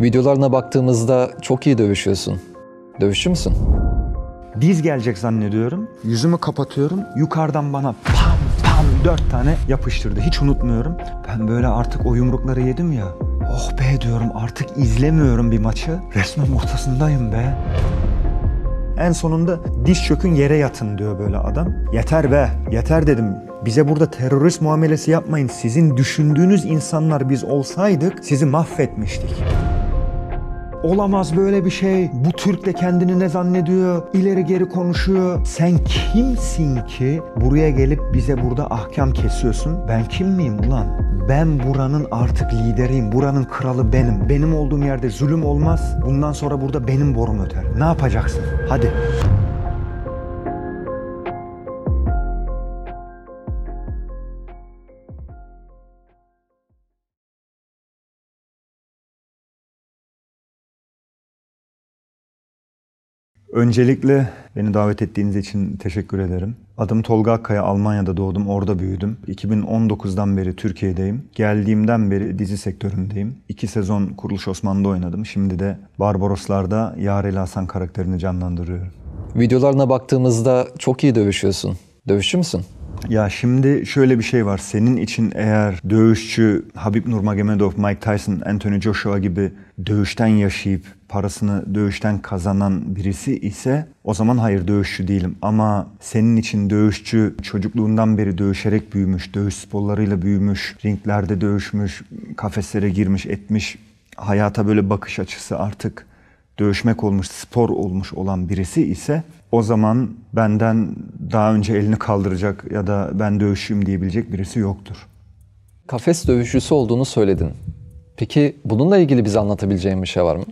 Videolarına baktığımızda çok iyi dövüşüyorsun. Dövüşçü müsün? Diz gelecek zannediyorum. Yüzümü kapatıyorum. Yukarıdan bana pam pam dört tane yapıştırdı. Hiç unutmuyorum. Ben böyle artık o yumrukları yedim ya. Oh be diyorum artık izlemiyorum bir maçı. Resmen ortasındayım be. En sonunda diş çökün yere yatın diyor böyle adam. Yeter be, yeter dedim. Bize burada terörist muamelesi yapmayın. Sizin düşündüğünüz insanlar biz olsaydık sizi mahvetmiştik. Olamaz böyle bir şey. Bu Türk de kendini ne zannediyor? İleri geri konuşuyor. Sen kimsin ki buraya gelip bize burada ahkam kesiyorsun? Ben kim miyim ulan? Ben buranın artık lideriyim. Buranın kralı benim. Benim olduğum yerde zulüm olmaz. Bundan sonra burada benim borum öter. Ne yapacaksın? Hadi. Öncelikle beni davet ettiğiniz için teşekkür ederim. Adım Tolga Akkaya, Almanya'da doğdum, orada büyüdüm. 2019'dan beri Türkiye'deyim. Geldiğimden beri dizi sektöründeyim. İki sezon Kuruluş Osman'da oynadım. Şimdi de Barbaroslar'da Yareli Hasan karakterini canlandırıyorum. Videolarına baktığımızda çok iyi dövüşüyorsun. Dövüşçü müsün? Ya şimdi şöyle bir şey var. Senin için eğer dövüşçü Habib Nurmagomedov, Mike Tyson, Anthony Joshua gibi dövüşten yaşayıp parasını dövüşten kazanan birisi ise o zaman hayır dövüşçü değilim. Ama senin için dövüşçü çocukluğundan beri dövüşerek büyümüş, dövüş sporlarıyla büyümüş, ringlerde dövüşmüş, kafeslere girmiş, etmiş hayata böyle bakış açısı artık dövüşmek olmuş, spor olmuş olan birisi ise o zaman benden daha önce elini kaldıracak ya da ben dövüşüm diyebilecek birisi yoktur. Kafes dövüşçüsü olduğunu söyledin. Peki bununla ilgili bize anlatabileceğin bir şey var mı?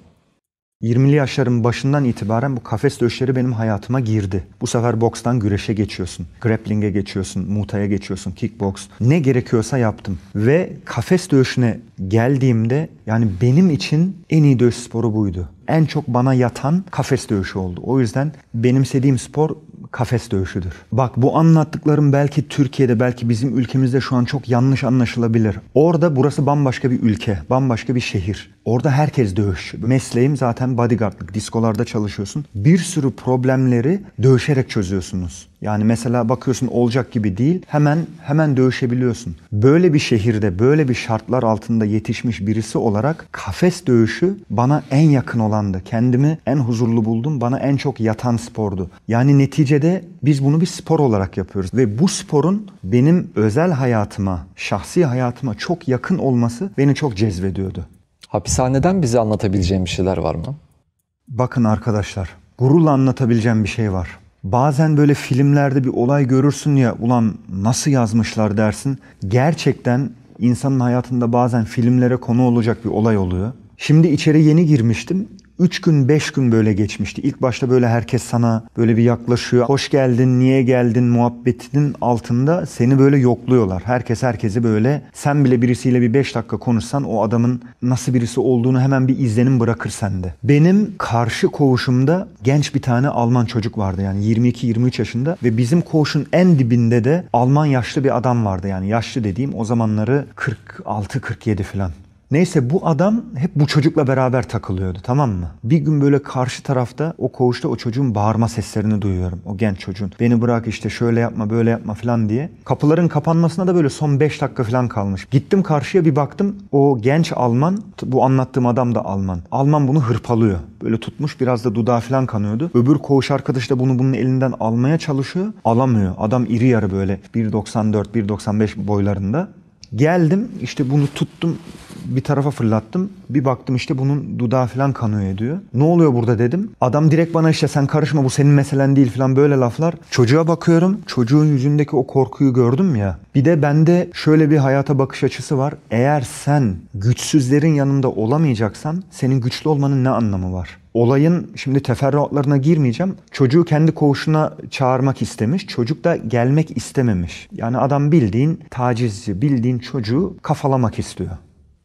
20'li yaşların başından itibaren bu kafes dövüşleri benim hayatıma girdi. Bu sefer bokstan güreşe geçiyorsun, grappling'e geçiyorsun, mutaya geçiyorsun, kickbox. Ne gerekiyorsa yaptım. Ve kafes dövüşüne geldiğimde yani benim için en iyi dövüş sporu buydu. En çok bana yatan kafes dövüşü oldu. O yüzden benimsediğim spor kafes dövüşüdür. Bak bu anlattıklarım belki Türkiye'de belki bizim ülkemizde şu an çok yanlış anlaşılabilir. Orada burası bambaşka bir ülke, bambaşka bir şehir. Orada herkes dövüş. Mesleğim zaten bodyguardlık. Diskolarda çalışıyorsun. Bir sürü problemleri dövüşerek çözüyorsunuz. Yani mesela bakıyorsun olacak gibi değil. Hemen hemen dövüşebiliyorsun. Böyle bir şehirde, böyle bir şartlar altında yetişmiş birisi olarak kafes dövüşü bana en yakın olandı. Kendimi en huzurlu buldum. Bana en çok yatan spordu. Yani neticede biz bunu bir spor olarak yapıyoruz ve bu sporun benim özel hayatıma, şahsi hayatıma çok yakın olması beni çok cezbediyordu. Hapishaneden bize anlatabileceğim bir şeyler var mı? Bakın arkadaşlar, gururla anlatabileceğim bir şey var. Bazen böyle filmlerde bir olay görürsün ya, ulan nasıl yazmışlar dersin. Gerçekten insanın hayatında bazen filmlere konu olacak bir olay oluyor. Şimdi içeri yeni girmiştim. 3 gün 5 gün böyle geçmişti. İlk başta böyle herkes sana böyle bir yaklaşıyor. Hoş geldin, niye geldin muhabbetinin altında seni böyle yokluyorlar. Herkes herkesi böyle sen bile birisiyle bir 5 dakika konuşsan o adamın nasıl birisi olduğunu hemen bir izlenim bırakır sende. Benim karşı koğuşumda genç bir tane Alman çocuk vardı yani 22-23 yaşında ve bizim koğuşun en dibinde de Alman yaşlı bir adam vardı yani yaşlı dediğim o zamanları 46-47 falan. Neyse bu adam hep bu çocukla beraber takılıyordu tamam mı? Bir gün böyle karşı tarafta o koğuşta o çocuğun bağırma seslerini duyuyorum. O genç çocuğun. Beni bırak işte şöyle yapma böyle yapma falan diye. Kapıların kapanmasına da böyle son 5 dakika falan kalmış. Gittim karşıya bir baktım. O genç Alman bu anlattığım adam da Alman. Alman bunu hırpalıyor. Böyle tutmuş biraz da dudağı falan kanıyordu. Öbür koğuş arkadaş da bunu bunun elinden almaya çalışıyor. Alamıyor. Adam iri yarı böyle 1.94 1.95 boylarında. Geldim işte bunu tuttum bir tarafa fırlattım. Bir baktım işte bunun dudağı falan kanıyor diyor. Ne oluyor burada dedim. Adam direkt bana işte sen karışma bu senin meselen değil falan böyle laflar. Çocuğa bakıyorum. Çocuğun yüzündeki o korkuyu gördüm ya. Bir de bende şöyle bir hayata bakış açısı var. Eğer sen güçsüzlerin yanında olamayacaksan senin güçlü olmanın ne anlamı var? olayın şimdi teferruatlarına girmeyeceğim. Çocuğu kendi koğuşuna çağırmak istemiş. Çocuk da gelmek istememiş. Yani adam bildiğin tacizci, bildiğin çocuğu kafalamak istiyor.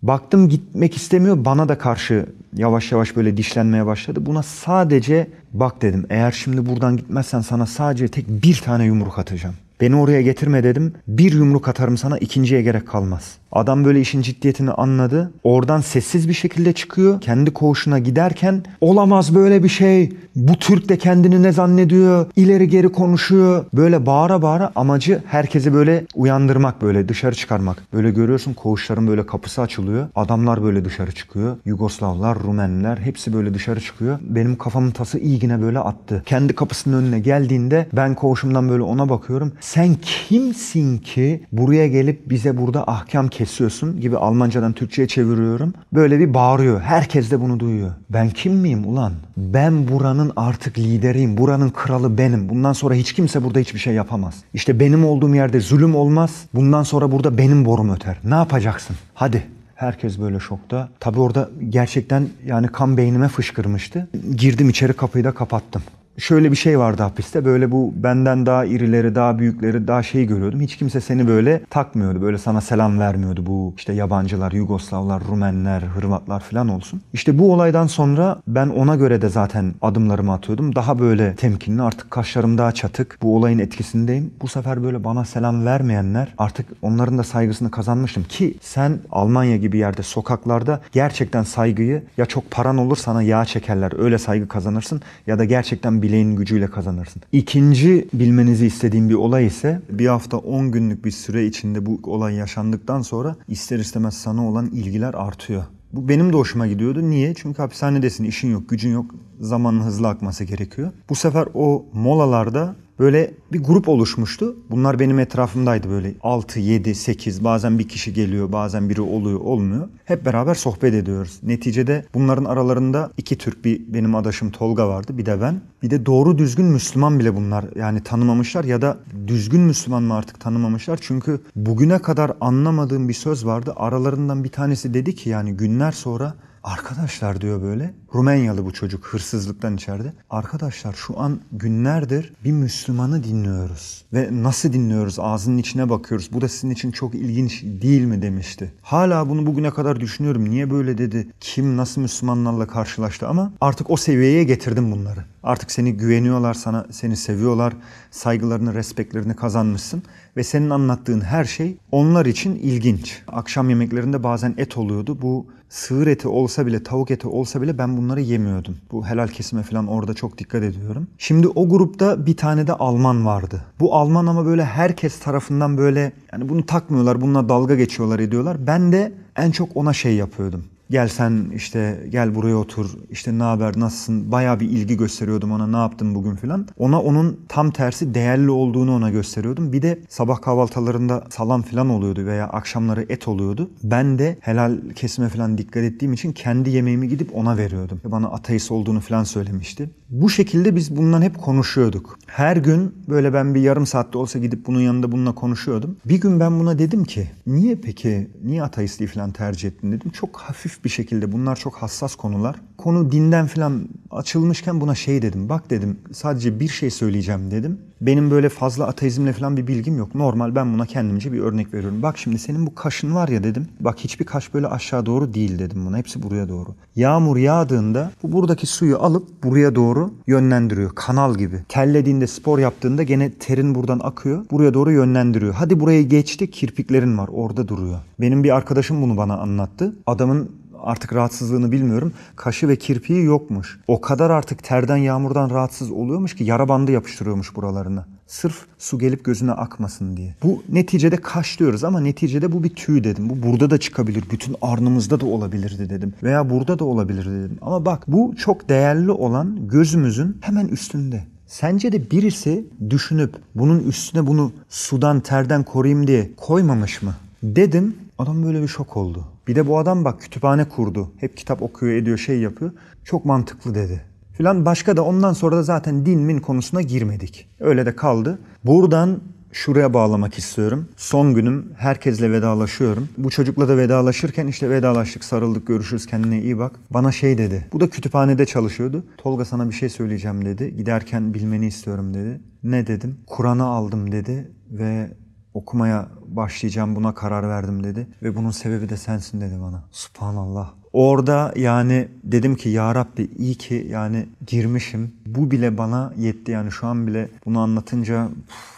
Baktım gitmek istemiyor. Bana da karşı yavaş yavaş böyle dişlenmeye başladı. Buna sadece bak dedim. Eğer şimdi buradan gitmezsen sana sadece tek bir tane yumruk atacağım. Beni oraya getirme dedim. Bir yumruk atarım sana ikinciye gerek kalmaz. Adam böyle işin ciddiyetini anladı. Oradan sessiz bir şekilde çıkıyor. Kendi koğuşuna giderken olamaz böyle bir şey. Bu Türk de kendini ne zannediyor? İleri geri konuşuyor. Böyle bağıra bağıra amacı herkesi böyle uyandırmak böyle dışarı çıkarmak. Böyle görüyorsun koğuşların böyle kapısı açılıyor. Adamlar böyle dışarı çıkıyor. Yugoslavlar, Rumenler hepsi böyle dışarı çıkıyor. Benim kafamın tası iyigine böyle attı. Kendi kapısının önüne geldiğinde ben koğuşumdan böyle ona bakıyorum. Sen kimsin ki buraya gelip bize burada ahkam kesin kesiyorsun gibi Almancadan Türkçe'ye çeviriyorum. Böyle bir bağırıyor. Herkes de bunu duyuyor. Ben kim miyim ulan? Ben buranın artık lideriyim. Buranın kralı benim. Bundan sonra hiç kimse burada hiçbir şey yapamaz. İşte benim olduğum yerde zulüm olmaz. Bundan sonra burada benim borum öter. Ne yapacaksın? Hadi Herkes böyle şokta. Tabi orada gerçekten yani kan beynime fışkırmıştı. Girdim içeri kapıyı da kapattım şöyle bir şey vardı hapiste. Böyle bu benden daha irileri, daha büyükleri, daha şey görüyordum. Hiç kimse seni böyle takmıyordu. Böyle sana selam vermiyordu bu işte yabancılar, Yugoslavlar, Rumenler, Hırvatlar falan olsun. İşte bu olaydan sonra ben ona göre de zaten adımlarımı atıyordum. Daha böyle temkinli artık kaşlarım daha çatık. Bu olayın etkisindeyim. Bu sefer böyle bana selam vermeyenler artık onların da saygısını kazanmıştım ki sen Almanya gibi yerde sokaklarda gerçekten saygıyı ya çok paran olur sana yağ çekerler öyle saygı kazanırsın ya da gerçekten bileğin gücüyle kazanırsın. İkinci bilmenizi istediğim bir olay ise bir hafta 10 günlük bir süre içinde bu olay yaşandıktan sonra ister istemez sana olan ilgiler artıyor. Bu benim de hoşuma gidiyordu. Niye? Çünkü hapishanedesin, işin yok, gücün yok. Zamanın hızlı akması gerekiyor. Bu sefer o molalarda böyle bir grup oluşmuştu. Bunlar benim etrafımdaydı böyle 6, 7, 8 bazen bir kişi geliyor bazen biri oluyor olmuyor. Hep beraber sohbet ediyoruz. Neticede bunların aralarında iki Türk bir benim adaşım Tolga vardı bir de ben. Bir de doğru düzgün Müslüman bile bunlar yani tanımamışlar ya da düzgün Müslüman mı artık tanımamışlar. Çünkü bugüne kadar anlamadığım bir söz vardı. Aralarından bir tanesi dedi ki yani günler sonra Arkadaşlar diyor böyle. Rumenyalı bu çocuk hırsızlıktan içeride. Arkadaşlar şu an günlerdir bir Müslümanı dinliyoruz. Ve nasıl dinliyoruz? Ağzının içine bakıyoruz. Bu da sizin için çok ilginç değil mi demişti. Hala bunu bugüne kadar düşünüyorum. Niye böyle dedi? Kim nasıl Müslümanlarla karşılaştı? Ama artık o seviyeye getirdim bunları. Artık seni güveniyorlar sana, seni seviyorlar. Saygılarını, respektlerini kazanmışsın ve senin anlattığın her şey onlar için ilginç. Akşam yemeklerinde bazen et oluyordu. Bu sığır eti olsa bile, tavuk eti olsa bile ben bunları yemiyordum. Bu helal kesime falan orada çok dikkat ediyorum. Şimdi o grupta bir tane de Alman vardı. Bu Alman ama böyle herkes tarafından böyle yani bunu takmıyorlar, bununla dalga geçiyorlar ediyorlar. Ben de en çok ona şey yapıyordum gel sen işte gel buraya otur işte ne haber nasılsın baya bir ilgi gösteriyordum ona ne yaptın bugün filan. Ona onun tam tersi değerli olduğunu ona gösteriyordum. Bir de sabah kahvaltılarında salam filan oluyordu veya akşamları et oluyordu. Ben de helal kesime filan dikkat ettiğim için kendi yemeğimi gidip ona veriyordum. Bana ateist olduğunu filan söylemişti. Bu şekilde biz bundan hep konuşuyorduk. Her gün böyle ben bir yarım saatte olsa gidip bunun yanında bununla konuşuyordum. Bir gün ben buna dedim ki niye peki niye ateistliği filan tercih ettin dedim. Çok hafif bir şekilde bunlar çok hassas konular. Konu dinden filan açılmışken buna şey dedim. Bak dedim sadece bir şey söyleyeceğim dedim. Benim böyle fazla ateizmle falan bir bilgim yok. Normal ben buna kendimce bir örnek veriyorum. Bak şimdi senin bu kaşın var ya dedim. Bak hiçbir kaş böyle aşağı doğru değil dedim buna. Hepsi buraya doğru. Yağmur yağdığında bu buradaki suyu alıp buraya doğru yönlendiriyor. Kanal gibi. Tellediğinde spor yaptığında gene terin buradan akıyor. Buraya doğru yönlendiriyor. Hadi buraya geçti kirpiklerin var orada duruyor. Benim bir arkadaşım bunu bana anlattı. Adamın artık rahatsızlığını bilmiyorum. Kaşı ve kirpiği yokmuş. O kadar artık terden yağmurdan rahatsız oluyormuş ki yara bandı yapıştırıyormuş buralarına. Sırf su gelip gözüne akmasın diye. Bu neticede kaş diyoruz ama neticede bu bir tüy dedim. Bu burada da çıkabilir. Bütün arnımızda da olabilirdi dedim. Veya burada da olabilir dedim. Ama bak bu çok değerli olan gözümüzün hemen üstünde. Sence de birisi düşünüp bunun üstüne bunu sudan terden koruyayım diye koymamış mı? Dedim adam böyle bir şok oldu. Bir de bu adam bak kütüphane kurdu. Hep kitap okuyor, ediyor, şey yapıyor. Çok mantıklı dedi. Filan başka da ondan sonra da zaten din min konusuna girmedik. Öyle de kaldı. Buradan şuraya bağlamak istiyorum. Son günüm. Herkesle vedalaşıyorum. Bu çocukla da vedalaşırken işte vedalaştık, sarıldık, görüşürüz, kendine iyi bak. Bana şey dedi. Bu da kütüphanede çalışıyordu. Tolga sana bir şey söyleyeceğim dedi. Giderken bilmeni istiyorum dedi. Ne dedim? Kur'an'ı aldım dedi ve okumaya başlayacağım buna karar verdim dedi. Ve bunun sebebi de sensin dedi bana. Subhanallah. Orada yani dedim ki ya Rabbi iyi ki yani girmişim. Bu bile bana yetti yani şu an bile bunu anlatınca puf,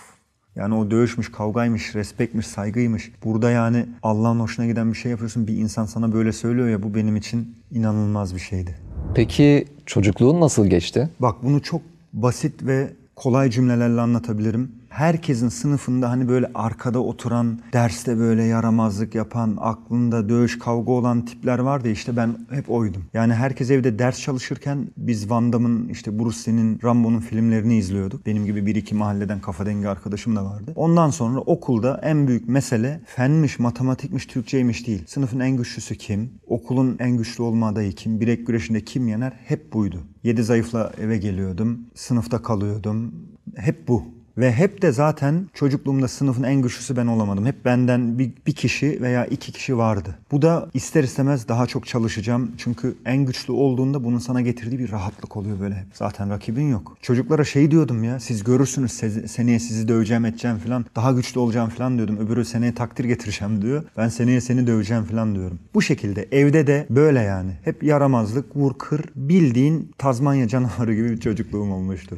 yani o dövüşmüş, kavgaymış, respektmiş, saygıymış. Burada yani Allah'ın hoşuna giden bir şey yapıyorsun. Bir insan sana böyle söylüyor ya bu benim için inanılmaz bir şeydi. Peki çocukluğun nasıl geçti? Bak bunu çok basit ve kolay cümlelerle anlatabilirim herkesin sınıfında hani böyle arkada oturan, derste böyle yaramazlık yapan, aklında dövüş kavga olan tipler vardı işte ben hep oydum. Yani herkes evde ders çalışırken biz Van Damme'ın işte Bruce Lee'nin, Rambo'nun filmlerini izliyorduk. Benim gibi bir iki mahalleden kafa dengi arkadaşım da vardı. Ondan sonra okulda en büyük mesele fenmiş, matematikmiş, Türkçeymiş değil. Sınıfın en güçlüsü kim? Okulun en güçlü olma adayı kim? Bilek güreşinde kim yener? Hep buydu. Yedi zayıfla eve geliyordum. Sınıfta kalıyordum. Hep bu. Ve hep de zaten çocukluğumda sınıfın en güçlüsü ben olamadım. Hep benden bir, bir kişi veya iki kişi vardı. Bu da ister istemez daha çok çalışacağım. Çünkü en güçlü olduğunda bunun sana getirdiği bir rahatlık oluyor böyle Zaten rakibin yok. Çocuklara şey diyordum ya siz görürsünüz seneye sizi döveceğim edeceğim falan. Daha güçlü olacağım falan diyordum. Öbürü seneye takdir getireceğim diyor. Ben seneye seni döveceğim falan diyorum. Bu şekilde evde de böyle yani. Hep yaramazlık, vur kır bildiğin Tazmanya canavarı gibi bir çocukluğum olmuştu.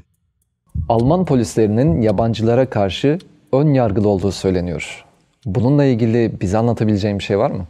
Alman polislerinin yabancılara karşı ön yargılı olduğu söyleniyor. Bununla ilgili bize anlatabileceğim bir şey var mı?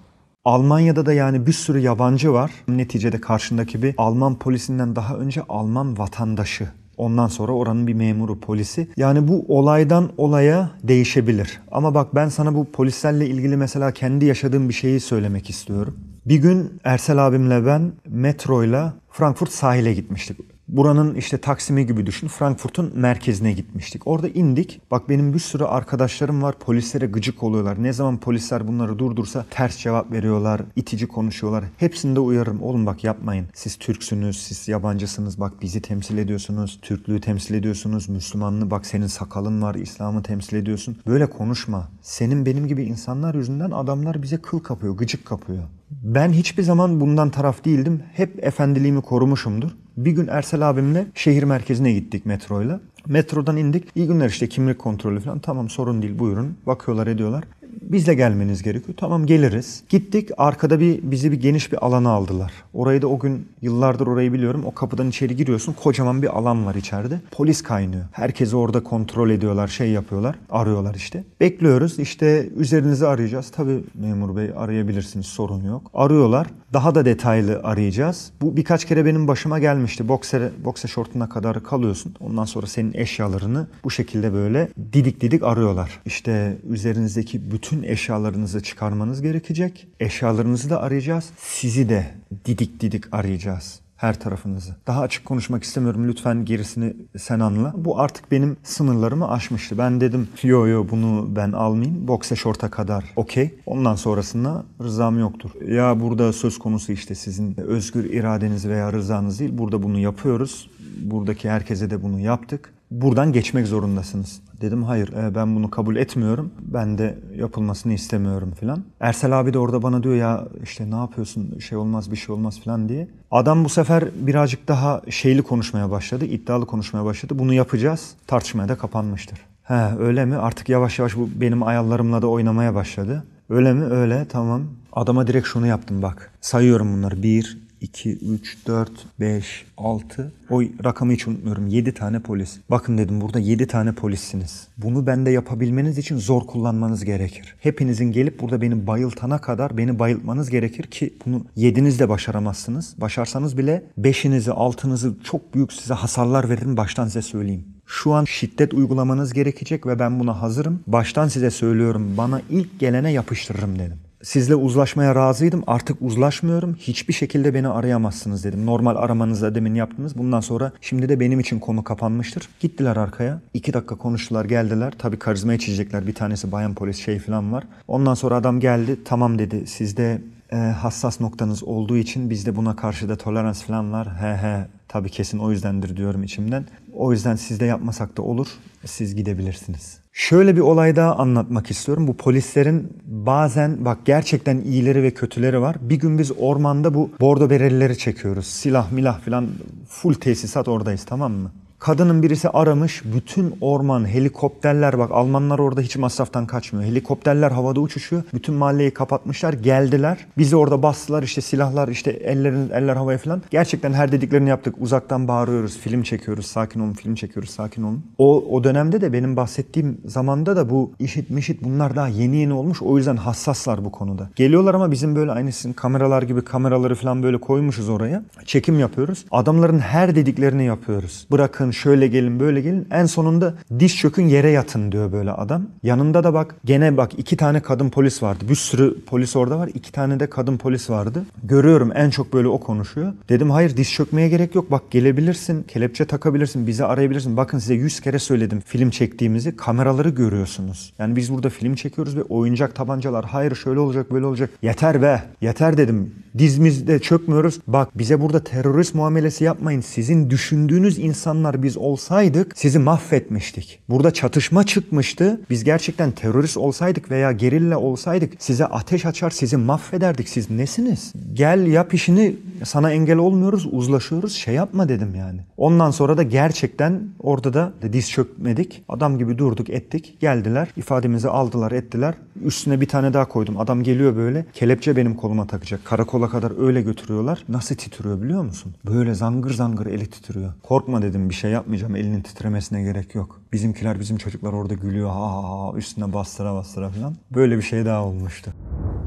Almanya'da da yani bir sürü yabancı var. Neticede karşındaki bir Alman polisinden daha önce Alman vatandaşı. Ondan sonra oranın bir memuru polisi. Yani bu olaydan olaya değişebilir. Ama bak ben sana bu polislerle ilgili mesela kendi yaşadığım bir şeyi söylemek istiyorum. Bir gün Ersel abimle ben metroyla Frankfurt sahile gitmiştik buranın işte Taksim'i gibi düşün. Frankfurt'un merkezine gitmiştik. Orada indik. Bak benim bir sürü arkadaşlarım var. Polislere gıcık oluyorlar. Ne zaman polisler bunları durdursa ters cevap veriyorlar. itici konuşuyorlar. Hepsinde uyarırım. Oğlum bak yapmayın. Siz Türksünüz. Siz yabancısınız. Bak bizi temsil ediyorsunuz. Türklüğü temsil ediyorsunuz. Müslümanlığı bak senin sakalın var. İslam'ı temsil ediyorsun. Böyle konuşma. Senin benim gibi insanlar yüzünden adamlar bize kıl kapıyor. Gıcık kapıyor. Ben hiçbir zaman bundan taraf değildim. Hep efendiliğimi korumuşumdur. Bir gün Ersel abimle şehir merkezine gittik metroyla. Metrodan indik. İyi günler işte kimlik kontrolü falan. Tamam sorun değil buyurun. Bakıyorlar ediyorlar bizle gelmeniz gerekiyor. Tamam geliriz. Gittik arkada bir bizi bir geniş bir alana aldılar. Orayı da o gün yıllardır orayı biliyorum. O kapıdan içeri giriyorsun. Kocaman bir alan var içeride. Polis kaynıyor. Herkesi orada kontrol ediyorlar, şey yapıyorlar. Arıyorlar işte. Bekliyoruz. İşte üzerinizi arayacağız. Tabii memur bey arayabilirsiniz. Sorun yok. Arıyorlar. Daha da detaylı arayacağız. Bu birkaç kere benim başıma gelmişti. Boksere, bokse şortuna kadar kalıyorsun. Ondan sonra senin eşyalarını bu şekilde böyle didik didik arıyorlar. İşte üzerinizdeki bütün bütün eşyalarınızı çıkarmanız gerekecek. Eşyalarınızı da arayacağız. Sizi de didik didik arayacağız her tarafınızı. Daha açık konuşmak istemiyorum lütfen gerisini sen anla. Bu artık benim sınırlarımı aşmıştı. Ben dedim yo yo bunu ben almayayım. Bokse şorta kadar okey. Ondan sonrasında rızam yoktur. Ya burada söz konusu işte sizin özgür iradeniz veya rızanız değil. Burada bunu yapıyoruz. Buradaki herkese de bunu yaptık buradan geçmek zorundasınız. Dedim hayır e, ben bunu kabul etmiyorum. Ben de yapılmasını istemiyorum filan. Ersel abi de orada bana diyor ya işte ne yapıyorsun şey olmaz bir şey olmaz filan diye. Adam bu sefer birazcık daha şeyli konuşmaya başladı. iddialı konuşmaya başladı. Bunu yapacağız. Tartışmaya da kapanmıştır. He öyle mi? Artık yavaş yavaş bu benim ayarlarımla da oynamaya başladı. Öyle mi? Öyle tamam. Adama direkt şunu yaptım bak. Sayıyorum bunları. bir. 2, 3, 4, 5, 6. O rakamı hiç unutmuyorum. 7 tane polis. Bakın dedim burada 7 tane polissiniz. Bunu bende yapabilmeniz için zor kullanmanız gerekir. Hepinizin gelip burada beni bayıltana kadar beni bayıltmanız gerekir ki bunu 7'niz başaramazsınız. Başarsanız bile 5'inizi, 6'nızı çok büyük size hasarlar veririm baştan size söyleyeyim. Şu an şiddet uygulamanız gerekecek ve ben buna hazırım. Baştan size söylüyorum bana ilk gelene yapıştırırım dedim sizle uzlaşmaya razıydım. Artık uzlaşmıyorum. Hiçbir şekilde beni arayamazsınız dedim. Normal aramanızda demin yaptınız. Bundan sonra şimdi de benim için konu kapanmıştır. Gittiler arkaya. İki dakika konuştular geldiler. Tabii karizma içecekler. Bir tanesi bayan polis şey falan var. Ondan sonra adam geldi. Tamam dedi sizde e, hassas noktanız olduğu için bizde buna karşı da tolerans falan var. He he Tabii kesin o yüzdendir diyorum içimden. O yüzden sizde yapmasak da olur. Siz gidebilirsiniz. Şöyle bir olay daha anlatmak istiyorum. Bu polislerin bazen bak gerçekten iyileri ve kötüleri var. Bir gün biz ormanda bu bordo berelileri çekiyoruz. Silah milah filan full tesisat oradayız tamam mı? Kadının birisi aramış bütün orman helikopterler bak Almanlar orada hiç masraftan kaçmıyor. Helikopterler havada uçuşuyor. Bütün mahalleyi kapatmışlar geldiler. Bizi orada bastılar işte silahlar işte ellerin eller havaya falan. Gerçekten her dediklerini yaptık. Uzaktan bağırıyoruz film çekiyoruz sakin olun film çekiyoruz sakin olun. O, o dönemde de benim bahsettiğim zamanda da bu işit mişit bunlar daha yeni yeni olmuş. O yüzden hassaslar bu konuda. Geliyorlar ama bizim böyle aynısın kameralar gibi kameraları falan böyle koymuşuz oraya. Çekim yapıyoruz. Adamların her dediklerini yapıyoruz. Bırakın bakın şöyle gelin böyle gelin. En sonunda diş çökün yere yatın diyor böyle adam. Yanında da bak gene bak iki tane kadın polis vardı. Bir sürü polis orada var. İki tane de kadın polis vardı. Görüyorum en çok böyle o konuşuyor. Dedim hayır diş çökmeye gerek yok. Bak gelebilirsin. Kelepçe takabilirsin. Bizi arayabilirsin. Bakın size yüz kere söyledim film çektiğimizi. Kameraları görüyorsunuz. Yani biz burada film çekiyoruz ve oyuncak tabancalar. Hayır şöyle olacak böyle olacak. Yeter be. Yeter dedim. Dizimizde çökmüyoruz. Bak bize burada terörist muamelesi yapmayın. Sizin düşündüğünüz insanlar biz olsaydık sizi mahvetmiştik. Burada çatışma çıkmıştı. Biz gerçekten terörist olsaydık veya gerilla olsaydık size ateş açar sizi mahvederdik. Siz nesiniz? Gel yap işini sana engel olmuyoruz uzlaşıyoruz şey yapma dedim yani. Ondan sonra da gerçekten orada da diz çökmedik. Adam gibi durduk ettik. Geldiler ifademizi aldılar ettiler. Üstüne bir tane daha koydum. Adam geliyor böyle kelepçe benim koluma takacak. Karakola kadar öyle götürüyorlar. Nasıl titriyor biliyor musun? Böyle zangır zangır eli titriyor. Korkma dedim bir şey şey yapmayacağım. Elinin titremesine gerek yok. Bizimkiler bizim çocuklar orada gülüyor ha ha ha üstüne bastıra bastıra falan. Böyle bir şey daha olmuştu.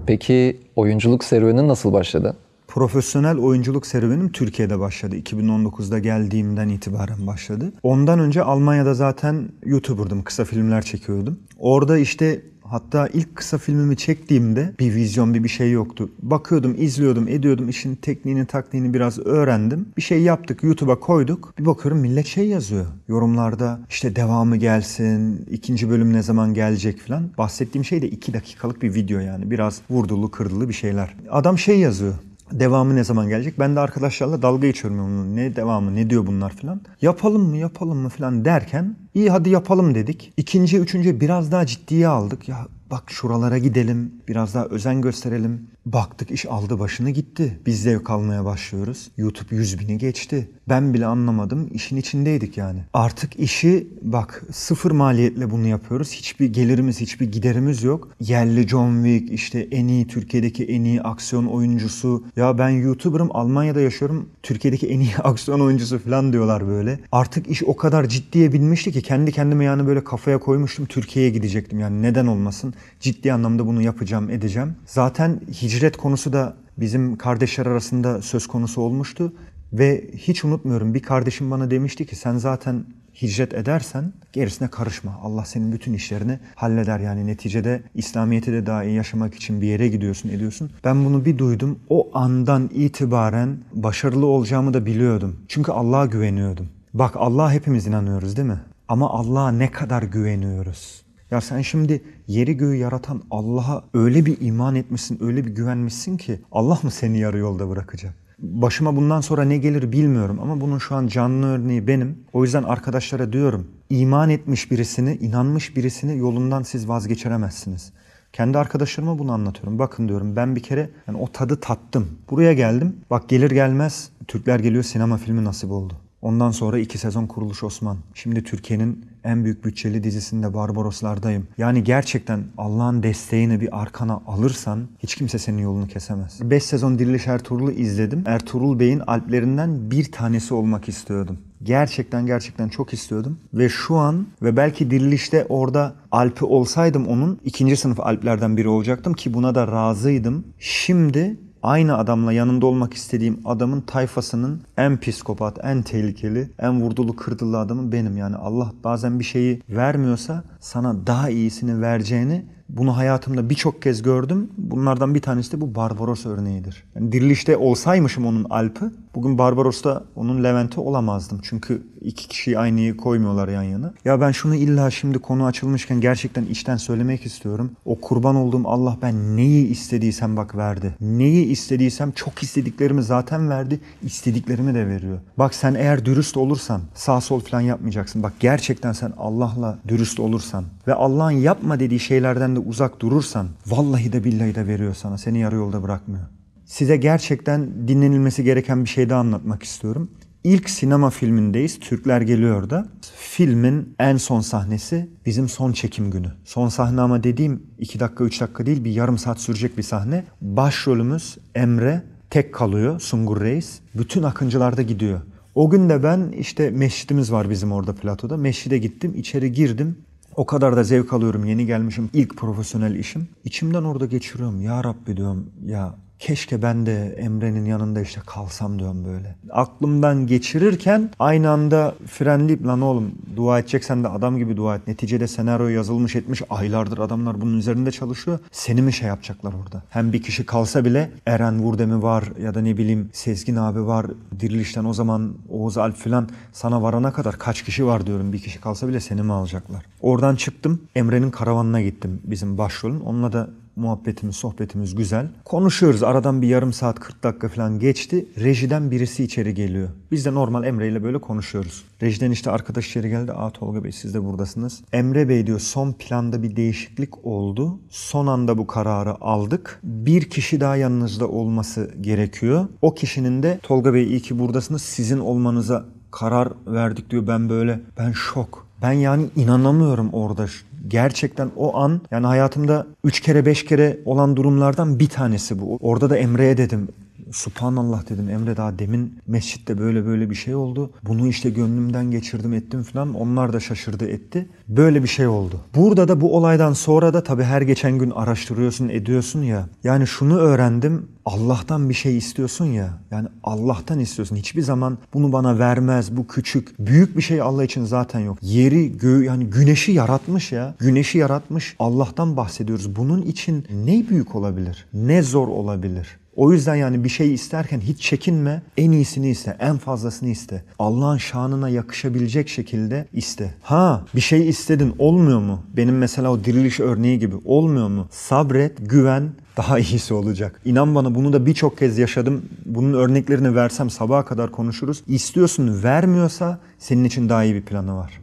Peki oyunculuk serüvenin nasıl başladı? Profesyonel oyunculuk serüvenim Türkiye'de başladı. 2019'da geldiğimden itibaren başladı. Ondan önce Almanya'da zaten YouTuber'dım. Kısa filmler çekiyordum. Orada işte Hatta ilk kısa filmimi çektiğimde bir vizyon bir bir şey yoktu. Bakıyordum, izliyordum, ediyordum. işin tekniğini, taktiğini biraz öğrendim. Bir şey yaptık, YouTube'a koyduk. Bir bakıyorum millet şey yazıyor. Yorumlarda işte devamı gelsin, ikinci bölüm ne zaman gelecek falan. Bahsettiğim şey de iki dakikalık bir video yani. Biraz vurdulu, kırdılı bir şeyler. Adam şey yazıyor devamı ne zaman gelecek? Ben de arkadaşlarla dalga geçiyorum onun ne devamı ne diyor bunlar filan. Yapalım mı yapalım mı filan derken İyi hadi yapalım dedik. İkinci, üçüncü biraz daha ciddiye aldık. Ya bak şuralara gidelim, biraz daha özen gösterelim. Baktık iş aldı başını gitti. Biz zevk almaya başlıyoruz. YouTube 100 bini geçti. Ben bile anlamadım. İşin içindeydik yani. Artık işi bak sıfır maliyetle bunu yapıyoruz. Hiçbir gelirimiz, hiçbir giderimiz yok. Yerli John Wick işte en iyi Türkiye'deki en iyi aksiyon oyuncusu. Ya ben YouTuber'ım Almanya'da yaşıyorum. Türkiye'deki en iyi aksiyon oyuncusu falan diyorlar böyle. Artık iş o kadar ciddiye binmişti ki ki kendi kendime yani böyle kafaya koymuştum Türkiye'ye gidecektim. Yani neden olmasın? Ciddi anlamda bunu yapacağım, edeceğim. Zaten hicret konusu da bizim kardeşler arasında söz konusu olmuştu. Ve hiç unutmuyorum bir kardeşim bana demişti ki sen zaten hicret edersen gerisine karışma. Allah senin bütün işlerini halleder. Yani neticede İslamiyet'i de daha iyi yaşamak için bir yere gidiyorsun ediyorsun. Ben bunu bir duydum. O andan itibaren başarılı olacağımı da biliyordum. Çünkü Allah'a güveniyordum. Bak Allah hepimiz inanıyoruz değil mi? Ama Allah'a ne kadar güveniyoruz? Ya sen şimdi yeri göğü yaratan Allah'a öyle bir iman etmişsin, öyle bir güvenmişsin ki Allah mı seni yarı yolda bırakacak? Başıma bundan sonra ne gelir bilmiyorum ama bunun şu an canlı örneği benim. O yüzden arkadaşlara diyorum, iman etmiş birisini, inanmış birisini yolundan siz vazgeçiremezsiniz. Kendi arkadaşlarıma bunu anlatıyorum. Bakın diyorum ben bir kere yani o tadı tattım. Buraya geldim. Bak gelir gelmez Türkler geliyor sinema filmi nasip oldu. Ondan sonra iki sezon Kuruluş Osman. Şimdi Türkiye'nin en büyük bütçeli dizisinde Barbaroslardayım. Yani gerçekten Allah'ın desteğini bir arkana alırsan hiç kimse senin yolunu kesemez. 5 sezon Diriliş Ertuğrul'u izledim. Ertuğrul Bey'in alplerinden bir tanesi olmak istiyordum. Gerçekten gerçekten çok istiyordum. Ve şu an ve belki dirilişte orada Alp'i olsaydım onun ikinci sınıf Alplerden biri olacaktım ki buna da razıydım. Şimdi aynı adamla yanında olmak istediğim adamın tayfasının en psikopat, en tehlikeli, en vurdulu kırdılı adamı benim. Yani Allah bazen bir şeyi vermiyorsa sana daha iyisini vereceğini bunu hayatımda birçok kez gördüm. Bunlardan bir tanesi de bu Barbaros örneğidir. Yani dirilişte olsaymışım onun Alp'i, bugün Barbaros'ta onun Levent'i olamazdım. Çünkü iki kişiyi aynı koymuyorlar yan yana. Ya ben şunu illa şimdi konu açılmışken gerçekten içten söylemek istiyorum. O kurban olduğum Allah ben neyi istediysem bak verdi. Neyi istediysem çok istediklerimi zaten verdi. istediklerimi de veriyor. Bak sen eğer dürüst olursan sağ sol falan yapmayacaksın. Bak gerçekten sen Allah'la dürüst olursan ve Allah'ın yapma dediği şeylerden de uzak durursan vallahi de billahi de veriyor sana. Seni yarı yolda bırakmıyor. Size gerçekten dinlenilmesi gereken bir şey de anlatmak istiyorum. İlk sinema filmindeyiz. Türkler geliyor da. Filmin en son sahnesi bizim son çekim günü. Son sahne ama dediğim 2 dakika 3 dakika değil bir yarım saat sürecek bir sahne. Başrolümüz Emre tek kalıyor Sungur Reis. Bütün akıncılarda gidiyor. O gün de ben işte meşridimiz var bizim orada platoda. Meşride gittim, içeri girdim. O kadar da zevk alıyorum. Yeni gelmişim. ilk profesyonel işim. İçimden orada geçiriyorum. Ya Rabbi diyorum ya keşke ben de Emre'nin yanında işte kalsam diyorum böyle. Aklımdan geçirirken aynı anda frenleyip lan oğlum dua edeceksen de adam gibi dua et. Neticede senaryo yazılmış etmiş aylardır adamlar bunun üzerinde çalışıyor. Seni mi şey yapacaklar orada? Hem bir kişi kalsa bile Eren Vurdemi var ya da ne bileyim Sezgin abi var. Dirilişten o zaman Oğuz Alp filan sana varana kadar kaç kişi var diyorum. Bir kişi kalsa bile seni mi alacaklar? Oradan çıktım. Emre'nin karavanına gittim bizim başrolün. Onunla da muhabbetimiz, sohbetimiz güzel. Konuşuyoruz. Aradan bir yarım saat 40 dakika falan geçti. Rejiden birisi içeri geliyor. Biz de normal Emre ile böyle konuşuyoruz. Rejiden işte arkadaş içeri geldi. Aa Tolga Bey siz de buradasınız. Emre Bey diyor son planda bir değişiklik oldu. Son anda bu kararı aldık. Bir kişi daha yanınızda olması gerekiyor. O kişinin de Tolga Bey iyi ki buradasınız. Sizin olmanıza karar verdik diyor. Ben böyle ben şok. Ben yani inanamıyorum orada gerçekten o an yani hayatımda 3 kere 5 kere olan durumlardan bir tanesi bu. Orada da Emre'ye dedim subhanallah dedim Emre daha demin mescitte böyle böyle bir şey oldu. Bunu işte gönlümden geçirdim ettim falan. Onlar da şaşırdı etti. Böyle bir şey oldu. Burada da bu olaydan sonra da tabii her geçen gün araştırıyorsun ediyorsun ya. Yani şunu öğrendim. Allah'tan bir şey istiyorsun ya. Yani Allah'tan istiyorsun. Hiçbir zaman bunu bana vermez. Bu küçük. Büyük bir şey Allah için zaten yok. Yeri, göğü yani güneşi yaratmış ya. Güneşi yaratmış. Allah'tan bahsediyoruz. Bunun için ne büyük olabilir? Ne zor olabilir? O yüzden yani bir şey isterken hiç çekinme. En iyisini iste, en fazlasını iste. Allah'ın şanına yakışabilecek şekilde iste. Ha bir şey istedin olmuyor mu? Benim mesela o diriliş örneği gibi olmuyor mu? Sabret, güven, daha iyisi olacak. İnan bana bunu da birçok kez yaşadım. Bunun örneklerini versem sabaha kadar konuşuruz. İstiyorsun vermiyorsa senin için daha iyi bir planı var.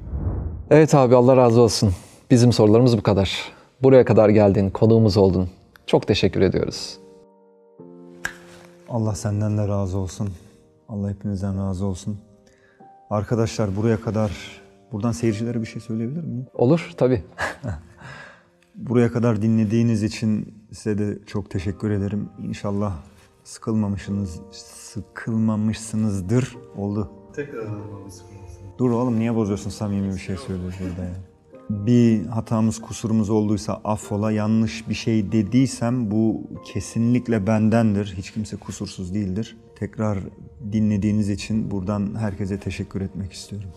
Evet abi Allah razı olsun. Bizim sorularımız bu kadar. Buraya kadar geldin, konuğumuz oldun. Çok teşekkür ediyoruz. Allah senden de razı olsun. Allah hepinizden razı olsun. Arkadaşlar buraya kadar, buradan seyircilere bir şey söyleyebilir miyim? Olur, tabii. buraya kadar dinlediğiniz için size de çok teşekkür ederim. İnşallah sıkılmamışsınız, sıkılmamışsınızdır. Oldu. Tekrar anlamamız Dur oğlum niye bozuyorsun samimi bir şey söylüyorsun burada ya bir hatamız kusurumuz olduysa affola yanlış bir şey dediysem bu kesinlikle bendendir. Hiç kimse kusursuz değildir. Tekrar dinlediğiniz için buradan herkese teşekkür etmek istiyorum.